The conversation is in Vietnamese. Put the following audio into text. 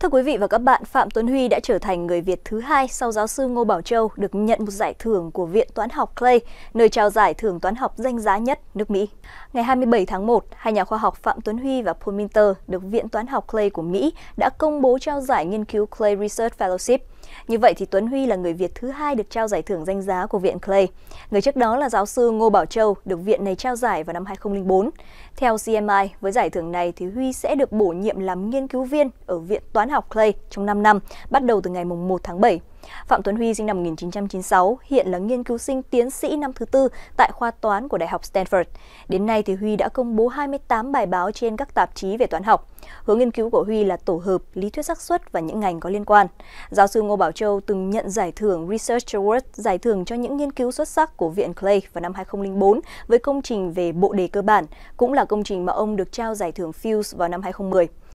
Thưa quý vị và các bạn, Phạm Tuấn Huy đã trở thành người Việt thứ hai sau giáo sư Ngô Bảo Châu được nhận một giải thưởng của Viện Toán học Clay, nơi trao giải thưởng toán học danh giá nhất nước Mỹ. Ngày 27 tháng 1, hai nhà khoa học Phạm Tuấn Huy và Paul Minter được Viện Toán học Clay của Mỹ đã công bố trao giải nghiên cứu Clay Research Fellowship. Như vậy thì Tuấn Huy là người Việt thứ hai được trao giải thưởng danh giá của Viện Clay. Người trước đó là giáo sư Ngô Bảo Châu được viện này trao giải vào năm 2004. Theo CMI, với giải thưởng này thì Huy sẽ được bổ nhiệm làm nghiên cứu viên ở Viện Toán học Clay trong 5 năm, bắt đầu từ ngày 1 tháng 7. Phạm Tuấn Huy sinh năm 1996, hiện là nghiên cứu sinh tiến sĩ năm thứ tư tại khoa toán của Đại học Stanford. Đến nay thì Huy đã công bố 28 bài báo trên các tạp chí về toán học. Hướng nghiên cứu của Huy là tổ hợp, lý thuyết xác suất và những ngành có liên quan. Giáo sư Ngô Bảo Châu từng nhận giải thưởng Research Award, giải thưởng cho những nghiên cứu xuất sắc của Viện Clay vào năm 2004 với công trình về bộ đề cơ bản, cũng là công trình mà ông được trao giải thưởng Fields vào năm 2010.